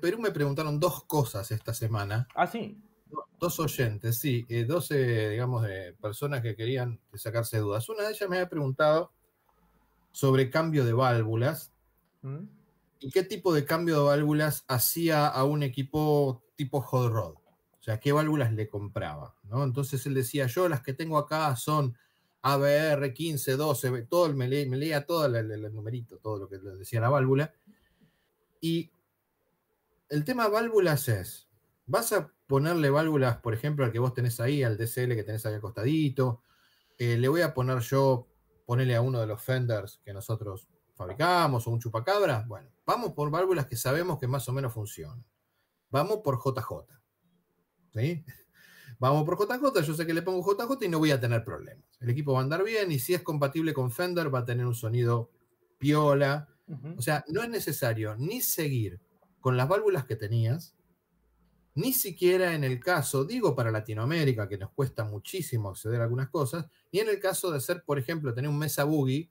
Perú me preguntaron dos cosas esta semana. Ah, sí. Dos oyentes, sí, eh, dos, eh, digamos, de personas que querían sacarse dudas. Una de ellas me había preguntado sobre cambio de válvulas mm. y qué tipo de cambio de válvulas hacía a un equipo tipo hot rod. O sea, qué válvulas le compraba, ¿no? Entonces él decía, yo las que tengo acá son ABR 15, 12, todo me, leía, me todo el, el numerito, todo lo que decía la válvula. Y el tema válvulas es, vas a ponerle válvulas, por ejemplo, al que vos tenés ahí, al DCL que tenés ahí acostadito, eh, le voy a poner yo, ponerle a uno de los fenders que nosotros fabricamos o un chupacabra, bueno, vamos por válvulas que sabemos que más o menos funcionan. Vamos por JJ. ¿Sí? Vamos por JJ, yo sé que le pongo JJ y no voy a tener problemas. El equipo va a andar bien y si es compatible con Fender va a tener un sonido piola. O sea, no es necesario ni seguir con las válvulas que tenías, ni siquiera en el caso, digo para Latinoamérica, que nos cuesta muchísimo acceder a algunas cosas, ni en el caso de ser, por ejemplo, tener un mesa boogie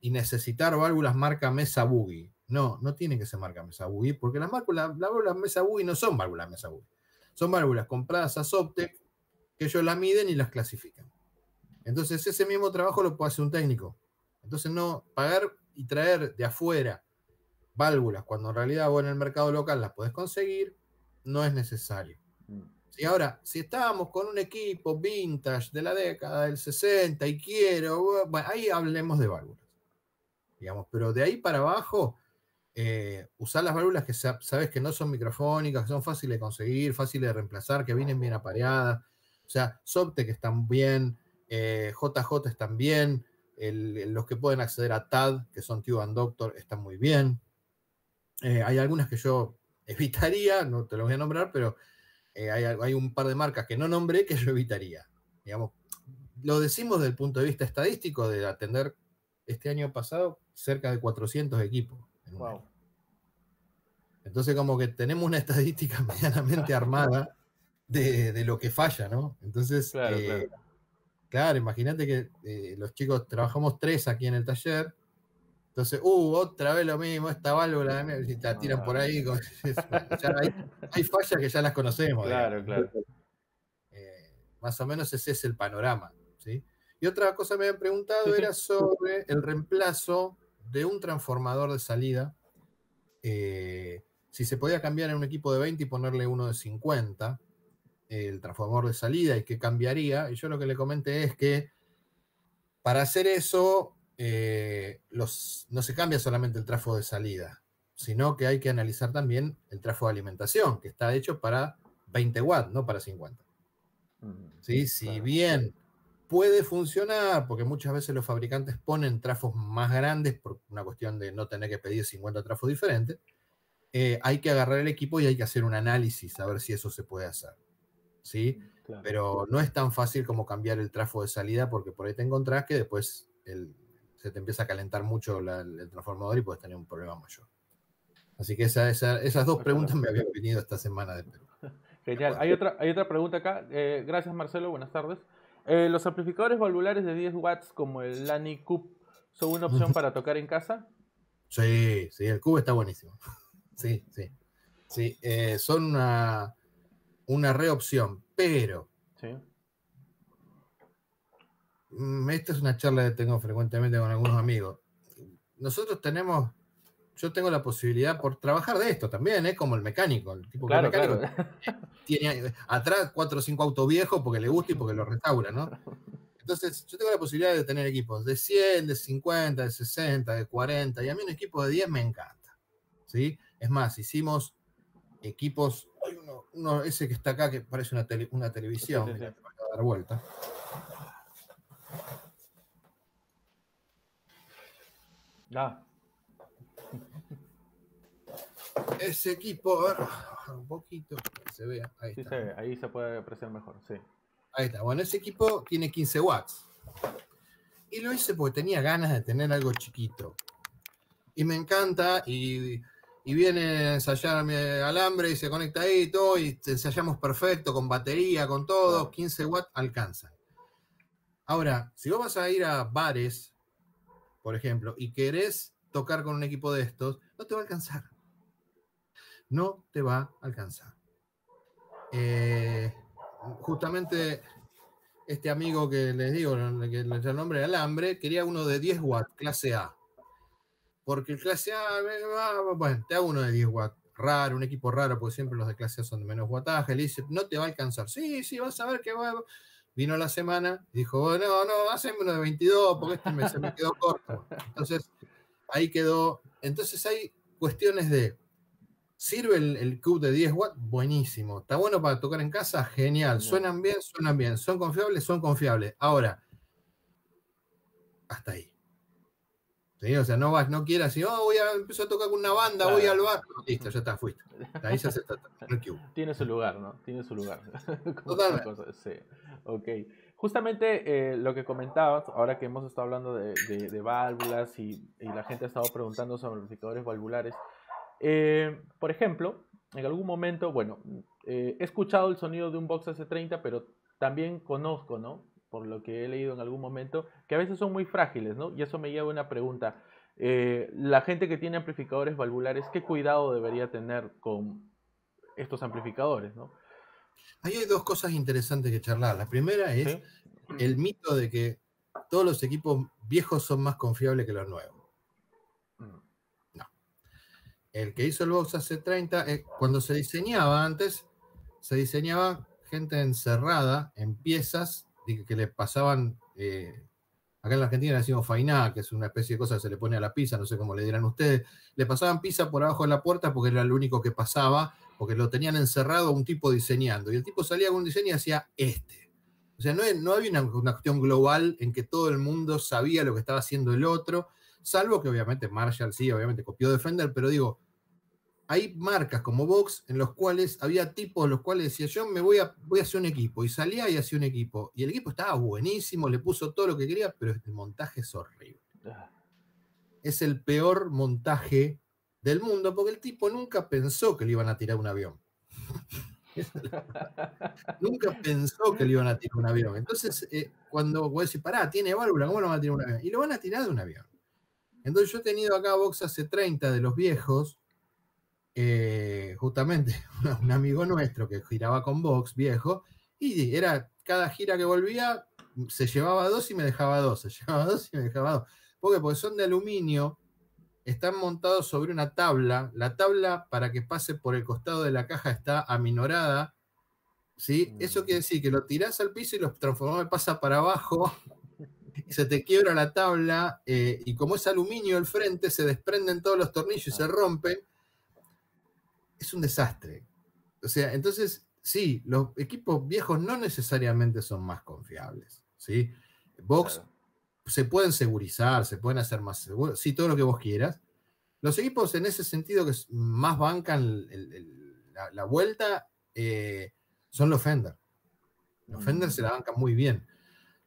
y necesitar válvulas marca mesa boogie. No, no tiene que ser marca mesa boogie, porque las, válvulas, las válvulas mesa boogie no son válvulas mesa boogie. Son válvulas compradas a Soptec, que ellos las miden y las clasifican. Entonces, ese mismo trabajo lo puede hacer un técnico. Entonces, no pagar y traer de afuera válvulas, cuando en realidad vos en el mercado local las podés conseguir, no es necesario. Mm. Y ahora, si estábamos con un equipo vintage de la década del 60 y quiero, bueno, ahí hablemos de válvulas. Digamos, pero de ahí para abajo, eh, usar las válvulas que sabes que no son microfónicas, que son fáciles de conseguir, fáciles de reemplazar, que vienen bien apareadas. O sea, Soptec están bien, JJ eh, están bien, los que pueden acceder a TAD, que son Tube and Doctor, están muy bien. Eh, hay algunas que yo evitaría, no te lo voy a nombrar, pero eh, hay, un par de marcas que no nombré que yo evitaría. Digamos, lo decimos desde el punto de vista estadístico de atender este año pasado cerca de 400 equipos. Entonces como que tenemos una estadística medianamente armada de, lo que falla, ¿no? Entonces, claro, eh, imagínate que los chicos trabajamos tres aquí en el taller entonces, uh, otra vez lo mismo, esta válvula, si la tiran por ahí, ah. hay, fallas que ya las conocemos. Claro, claro. Eh, más o menos ese es el panorama. Y otra cosa me habían preguntado era sobre el reemplazo de un transformador de salida. Eh, si se podía cambiar en un equipo de 20 y ponerle uno de 50, el transformador de salida y qué cambiaría. Y yo lo que le comenté es que para hacer eso eh, los, no se cambia solamente el trafo de salida, sino que hay que analizar también el trafo de alimentación, que está hecho para 20 watts, no para 50. ¿Sí? Si bien puede funcionar, porque muchas veces los fabricantes ponen trafos más grandes por una cuestión de no tener que pedir 50 trafos diferentes, eh, hay que agarrar el equipo y hay que hacer un análisis a ver si eso se puede hacer. ¿Sí? Pero no es tan fácil como cambiar el trafo de salida porque por ahí te encontrás que después el, se te empieza a calentar mucho el transformador y puedes tener un problema mayor. Así que esas dos preguntas me habían venido esta semana de Perú. Genial. Hay otra, hay otra pregunta acá. Eh, gracias, Marcelo. Buenas tardes. Eh, ¿Los amplificadores valvulares de 10 watts como el Lani Cube son una opción para tocar en casa? Sí, sí, el Cube está buenísimo. Sí, sí. Sí, eh, son una, una reopción, pero ¿Sí? Mm, esta es una charla que tengo frecuentemente con algunos amigos. Nosotros tenemos, yo tengo la posibilidad por trabajar de esto también, es ¿eh? como el mecánico, el tipo que mecánico tiene atrás cuatro o cinco autos viejos porque le gusta y porque lo restaura, ¿no? Entonces, yo tengo la posibilidad de tener equipos de 100, de 50, de 60, de 40, y a mí un equipo de 10 me encanta, ¿sí? Es más, hicimos equipos, uno, uno ese que está acá que parece una, televisión, sí, a dar vuelta Ese equipo, un poquito, se ve ahí Se ve, ahí se puede apreciar mejor, sí. Ahí está, bueno, ese equipo tiene 15 watts. Y lo hice porque tenía ganas de tener algo chiquito. Y me encanta, y, viene a ensayar mi alambre y se conecta ahí y todo, y ensayamos perfecto, con batería, con todo, 15 watts alcanza Ahora, si vos vas a ir a bares por ejemplo, y querés tocar con un equipo de estos, no te va a alcanzar. No te va a alcanzar. Eh, justamente este amigo que les digo, que el nombre de Alambre, quería uno de 10 watts, clase A. Porque el clase A, ah, bueno, te hago uno de 10 watts, raro, un equipo raro, porque siempre los de clase A son de menos wattaje. dice, no te va a alcanzar. Sí, sí, vas a ver que va, Vino la semana, dijo, oh, no, no, hacen uno de 22 porque este mes se me quedó corto. Entonces, ahí quedó. Entonces hay cuestiones de, ¿sirve el, el de 10 watts? Buenísimo. ¿Está bueno para tocar en casa? Genial. ¿Suenan bien? Suenan bien. ¿Son confiables? Son confiables. Ahora, hasta ahí. ¿sí? O sea, no vas, no quieras y oh, voy a, empezar a tocar con una banda, voy al bar, listo, ya está, fuiste. Ahí ya se está. Tiene su lugar, ¿no? Tiene su lugar. Totalmente. Sí, ok. Justamente eh, lo que comentabas, ahora que hemos estado hablando de, válvulas y, la gente ha estado preguntando sobre amplificadores valvulares, eh, por ejemplo, en algún momento, bueno, eh, he escuchado el sonido de un Box S30, pero también conozco, ¿no? por lo que he leído en algún momento, que a veces son muy frágiles, ¿no? Y eso me lleva a una pregunta. Eh, la gente que tiene amplificadores valvulares, ¿qué cuidado debería tener con estos amplificadores, ¿no? Ahí hay dos cosas interesantes que charlar. La primera es el mito de que todos los equipos viejos son más confiables que los nuevos. Mm. No. El que hizo el Box hace 30, eh, cuando se diseñaba antes, se diseñaba gente encerrada en piezas que le pasaban, eh, acá en la Argentina le decimos fainá, que es una especie de cosa que se le pone a la pizza, no sé cómo le dirán ustedes, le pasaban pizza por abajo de la puerta porque era lo único que pasaba, porque lo tenían encerrado un tipo diseñando, y el tipo salía con un diseño y hacía este. O sea, no, no había una, una cuestión global en que todo el mundo sabía lo que estaba haciendo el otro, salvo que obviamente Marshall sí, obviamente copió Defender, pero digo, hay marcas como Vox en los cuales había tipos los cuales decía yo me voy a, voy a hacer un equipo y salía y hacía un equipo y el equipo estaba buenísimo, le puso todo lo que quería, pero este montaje es horrible. Ah. Es el peor montaje del mundo porque el tipo nunca pensó que le iban a tirar un avión. nunca pensó que le iban a tirar un avión. Entonces, eh, cuando vos decís, pará, tiene válvula, ¿cómo no van a tirar un avión? Y lo van a tirar de un avión. Entonces yo he tenido acá Vox hace 30 de los viejos eh, justamente un amigo nuestro que giraba con Vox, viejo, y era cada gira que volvía, se llevaba dos y me dejaba dos, se llevaba dos y me dejaba dos. ¿Por Porque son de aluminio, están montados sobre una tabla, la tabla para que pase por el costado de la caja está aminorada, ¿sí? Mm. Eso quiere decir que lo tirás al piso y lo transformás, pasa para abajo, se te quiebra la tabla, eh, y como es aluminio el frente, se desprenden todos los tornillos y se ah. rompen, es un desastre. O sea, entonces, sí, los equipos viejos no necesariamente son más confiables. ¿sí? Box se pueden segurizar, se pueden hacer más seguros, sí, todo lo que vos quieras. Los equipos en ese sentido que más bancan la, vuelta eh, son los Fender. Los Fender se la mm. bancan muy bien.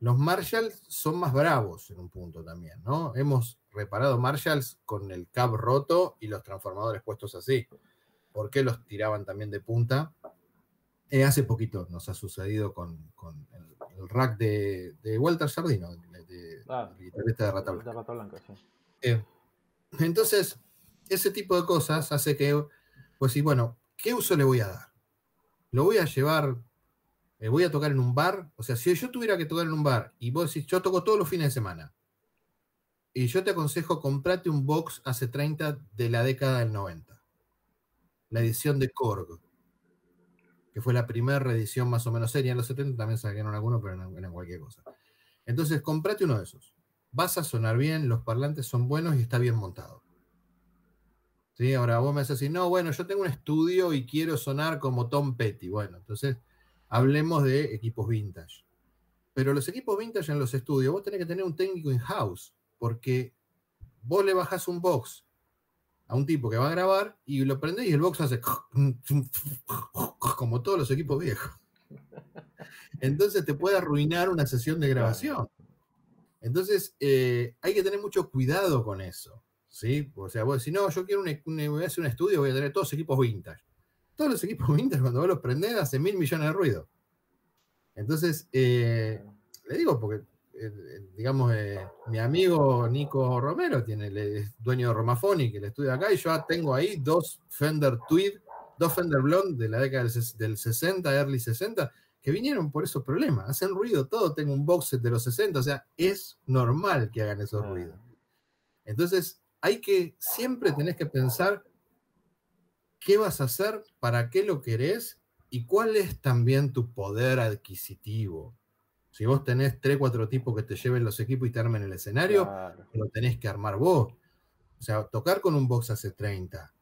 Los Marshalls son más bravos en un punto también, ¿no? Hemos reparado Marshalls con el cab roto y los transformadores puestos así por qué los tiraban también de punta. Eh, hace poquito nos ha sucedido con, el, rack de, Walter Sardino, de, guitarrista de Rata Blanca. Eh, entonces, ese tipo de cosas hace que, pues sí, bueno, ¿qué uso le voy a dar? ¿Lo voy a llevar? Eh, ¿Voy a tocar en un bar? O sea, si yo tuviera que tocar en un bar y vos decís, yo toco todos los fines de semana, y yo te aconsejo, comprate un box hace 30 de la década del 90 la edición de Korg, que fue la primera reedición más o menos seria en los 70, también en algunos, pero en cualquier cosa. Entonces, comprate uno de esos. Vas a sonar bien, los parlantes son buenos y está bien montado. ¿Sí? Ahora vos me decís no, bueno, yo tengo un estudio y quiero sonar como Tom Petty. Bueno, entonces hablemos de equipos vintage. Pero los equipos vintage en los estudios, vos tenés que tener un técnico in-house, porque vos le bajás un box a un tipo que va a grabar y lo prende y el box hace como todos los equipos viejos. Entonces te puede arruinar una sesión de grabación. Entonces eh, hay que tener mucho cuidado con eso. ¿sí? O sea, vos no, yo quiero un, e-, e-, hacer un estudio, voy a tener todos los equipos vintage. Todos los equipos vintage, cuando vos los prendés, hace mil millones de ruido. Entonces, eh, le digo, porque digamos, eh, mi amigo Nico Romero tiene, es dueño de Romafoni, que le estudia acá, y yo tengo ahí dos Fender Tweed, dos Fender Blonde de la década del 60, early 60, que vinieron por esos problemas, hacen ruido todo, tengo un box de los 60, o sea, es normal que hagan esos ah. ruidos. Entonces, hay que, siempre tenés que pensar qué vas a hacer, para qué lo querés y cuál es también tu poder adquisitivo. Si vos tenés tres, cuatro tipos que te lleven los equipos y te armen el escenario, lo tenés que armar vos. O sea, tocar con un box hace 30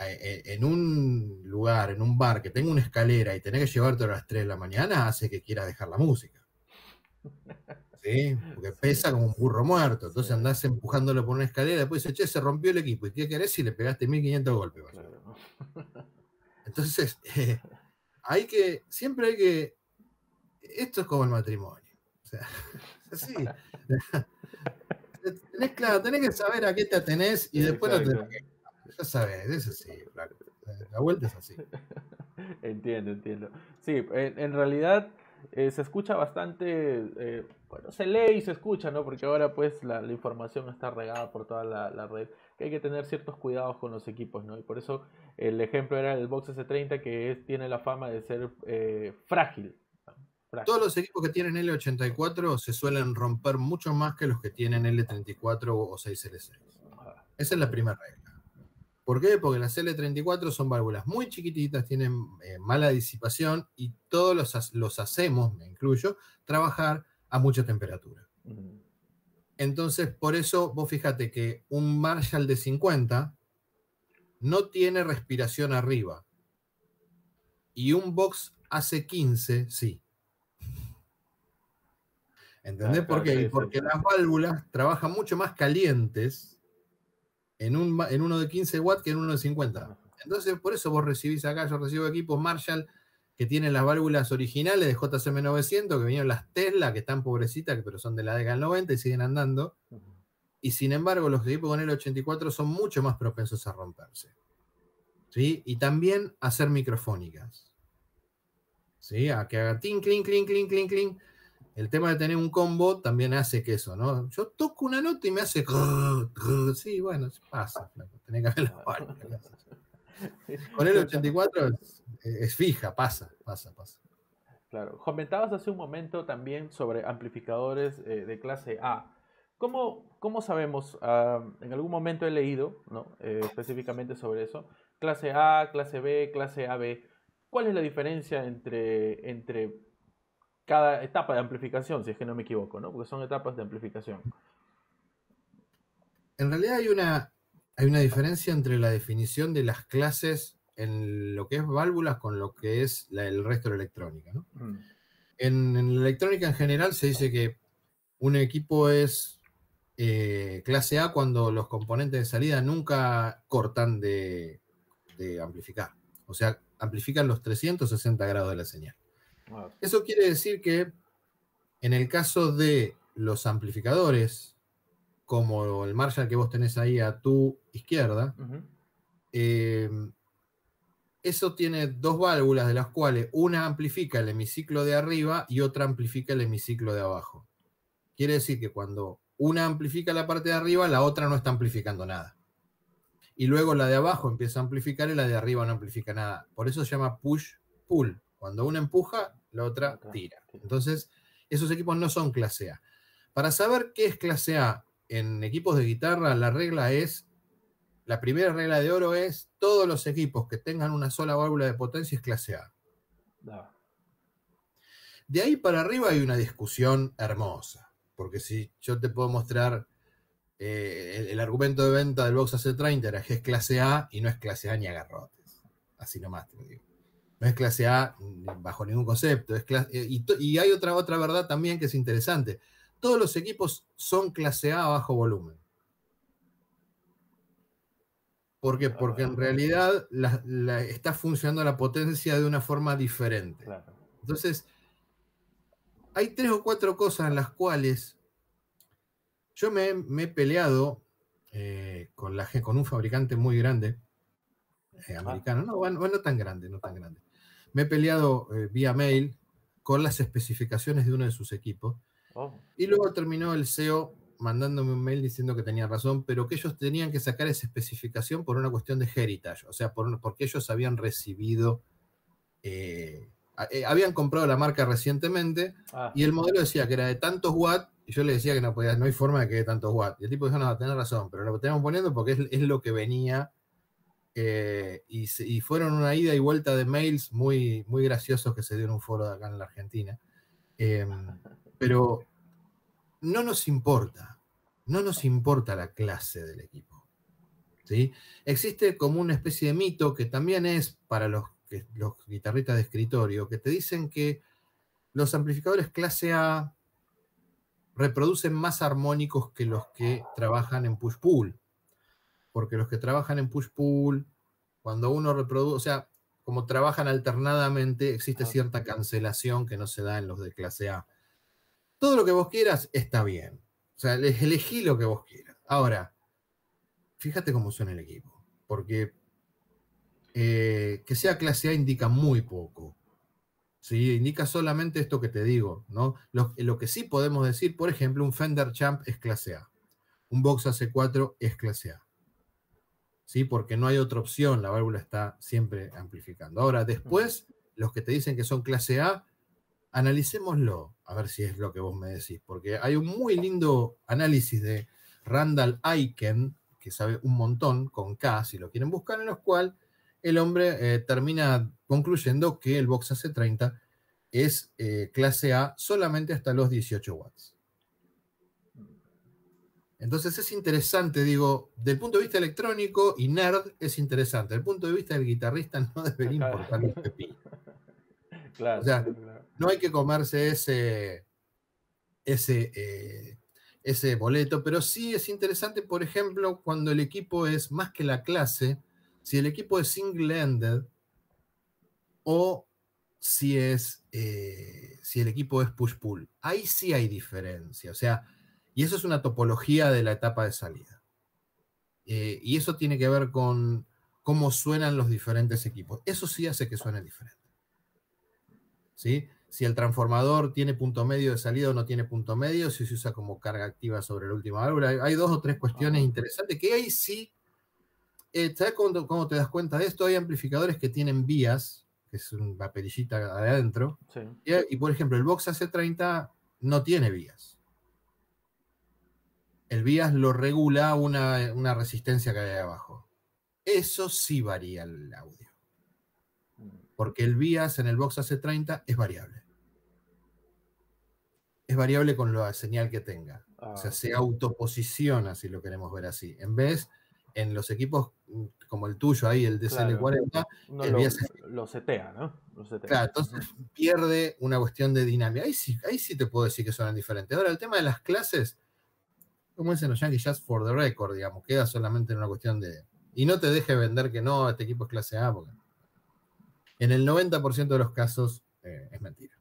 eh, eh, en un lugar, en un bar que tenga una escalera y tenés que llevarte a las 3 de la mañana, hace que quieras dejar la música. ¿Sí? Porque pesa como un burro muerto. Entonces andás empujándolo por una escalera, después dices, se rompió el equipo. ¿Y qué querés si le pegaste 1500 golpes? Entonces, eh, hay que, siempre hay que esto es como el matrimonio. O sea, tenés, claro, tenés que saber a qué te atenés y después lo tenés Ya sabes, es así, La vuelta es así. Entiendo, entiendo. Sí, en, realidad eh, se escucha bastante, eh, bueno, se lee y se escucha, ¿no? Porque ahora pues la, información está regada por toda la, red, que hay que tener ciertos cuidados con los equipos, ¿no? Y por eso el ejemplo era el Box S30 que tiene la fama de ser eh, frágil, todos los equipos que tienen L84 se suelen romper mucho más que los que tienen L34 o 6L6. Esa es la primera regla. ¿Por qué? Porque las L34 son válvulas muy chiquititas, tienen eh, mala disipación y todos los, los hacemos, me incluyo, trabajar a mucha temperatura. Mm. Entonces, por eso vos fíjate que un Marshall de 50 no tiene respiración arriba y un Box AC15 sí. ¿Entendés por qué? Porque las válvulas trabajan mucho más calientes en, un, en uno de 15 watts que en uno de 50. Entonces, por eso vos recibís acá, yo recibo equipos Marshall que tienen las válvulas originales de JCM900, que vinieron las Tesla, que están pobrecitas, pero son de la década del 90 y siguen andando. Y sin embargo, los equipos con el 84 son mucho más propensos a romperse. ¿Sí? Y también a ser microfónicas. ¿Sí? A que haga tin, clink, clink, clink, clink, clink el tema de tener un combo también hace que eso, ¿no? Yo toco una nota y me hace. Sí, bueno, pasa, Tiene que Con el 84 eh, es, fija, pasa, pasa, pasa. Claro. Comentabas hace un momento también sobre amplificadores eh, de clase A. ¿Cómo, cómo sabemos? Ah, en algún momento he leído ¿no? Eh, específicamente sobre eso. Clase A, clase B, clase AB. ¿Cuál es la diferencia entre, entre cada etapa de amplificación, si es que no me equivoco, ¿no? Porque son etapas de amplificación. En realidad hay una, hay una diferencia entre la definición de las clases en lo que es válvulas con lo que es el resto de electrónica, mm. En, la electrónica en general se dice que un equipo es eh, clase A cuando los componentes de salida nunca cortan de, de amplificar. O sea, amplifican los 360 grados de la señal. Ah. Eso quiere decir que en el caso de los amplificadores, como el Marshall que vos tenés ahí a tu izquierda, eh, eso tiene dos válvulas de las cuales una amplifica el hemiciclo de arriba y otra amplifica el hemiciclo de abajo. Quiere decir que cuando una amplifica la parte de arriba, la otra no está amplificando nada. Y luego la de abajo empieza a amplificar y la de arriba no amplifica nada. Por eso se llama push-pull. Cuando una empuja, la otra tira. Entonces, esos equipos no son clase A. Para saber qué es clase A en equipos de guitarra, la regla es, la primera regla de oro es, todos los equipos que tengan una sola válvula de potencia es clase A. De ahí para arriba hay una discusión hermosa, porque si yo te puedo mostrar eh, el, argumento de venta del Box AC30 era que es clase A y no es clase A ni agarrotes. Así nomás te lo digo. No es clase A bajo ningún concepto. Eh, y, hay otra, otra verdad también que es interesante. Todos los equipos son clase A bajo volumen. ¿Por qué? Ah, Porque en realidad está funcionando la potencia de una forma diferente. Entonces, hay tres o cuatro cosas en las cuales yo me, he peleado eh, con, un fabricante muy grande, eh, ah. americano, no, no, tan grande, no tan grande me he peleado eh, vía mail con las especificaciones de uno de sus equipos. Oh. Y luego terminó el CEO mandándome un mail diciendo que tenía razón, pero que ellos tenían que sacar esa especificación por una cuestión de heritage, o sea, por, porque ellos habían recibido, eh, eh, habían comprado la marca recientemente ah. y el modelo decía que era de tantos watts y yo le decía que no podía, no hay forma de que de tantos watts. Y el tipo dijo, no, tenés razón, pero lo teníamos poniendo porque es lo que venía eh, y, fueron una ida y vuelta de mails muy, muy graciosos que se dio en un foro de acá en la Argentina. Em, pero no nos importa, no nos importa la clase del equipo. ¿sí? Existe como una especie de mito que también es para los, que, los guitarristas de escritorio, que te dicen que los amplificadores clase A reproducen más armónicos que los que trabajan en push-pull porque los que trabajan en push-pull, cuando uno reproduce, o sea, como trabajan alternadamente, existe ah, cierta cancelación que no se da en los de clase A. Todo lo que vos quieras está bien. O sea, elegí lo que vos quieras. Ahora, fíjate cómo suena el equipo, porque eh, que sea clase A indica muy poco. Sí, indica solamente esto que te digo, ¿no? Lo, lo que sí podemos decir, por ejemplo, un Fender Champ es clase A, un Box AC4 es clase A. ¿sí? porque no hay otra opción, la válvula está siempre amplificando. Ahora, después, los que te dicen que son clase A, analicémoslo, a ver si es lo que vos me decís, porque hay un muy lindo análisis de Randall Aiken, que sabe un montón, con K, si lo quieren buscar, en los cual el hombre eh, termina concluyendo que el Box AC30 es eh, clase A solamente hasta los 18 watts. Entonces es interesante, digo, del punto de vista electrónico y nerd es interesante. Del punto de vista del guitarrista no debería importar el Claro, o sea, no hay que comerse ese, ese, eh, ese boleto, pero sí es interesante, por ejemplo, cuando el equipo es más que la clase, si el equipo es single-ended o si, es, eh, si el equipo es push-pull. Ahí sí hay diferencia. O sea, y eso es una topología de la etapa de salida. Eh, y eso tiene que ver con cómo suenan los diferentes equipos. Eso sí hace que suene diferente. ¿Sí? Si el transformador tiene punto medio de salida o no tiene punto medio, si se usa como carga activa sobre el último árbol. Hay, dos o tres cuestiones interesantes que ahí sí. Eh, ¿Sabes cómo, te das cuenta de esto? Hay amplificadores que tienen vías, que es una perillita adentro. Y, por ejemplo, el Box AC30 no tiene vías el bias lo regula una, resistencia que hay abajo. Eso sí varía el audio. Porque el bias en el Box AC30 es variable. Es variable con la señal que tenga. o sea, ah. se autoposiciona, si lo queremos ver así. En vez, en los equipos mm, como el tuyo ahí, el de 40 el lo, setea, ¿no? Claro, entonces pierde una cuestión de dinámica. Ahí sí, ahí sí te puedo decir que suenan diferentes. Ahora, el tema de las clases como dicen los Yankees, just for the record, digamos, queda solamente en una cuestión de... Y no te deje vender que no, este equipo es clase A, porque en el 90% de los casos eh, es mentira.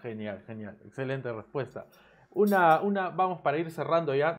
Genial, genial, excelente respuesta. Una, una, vamos para ir cerrando ya.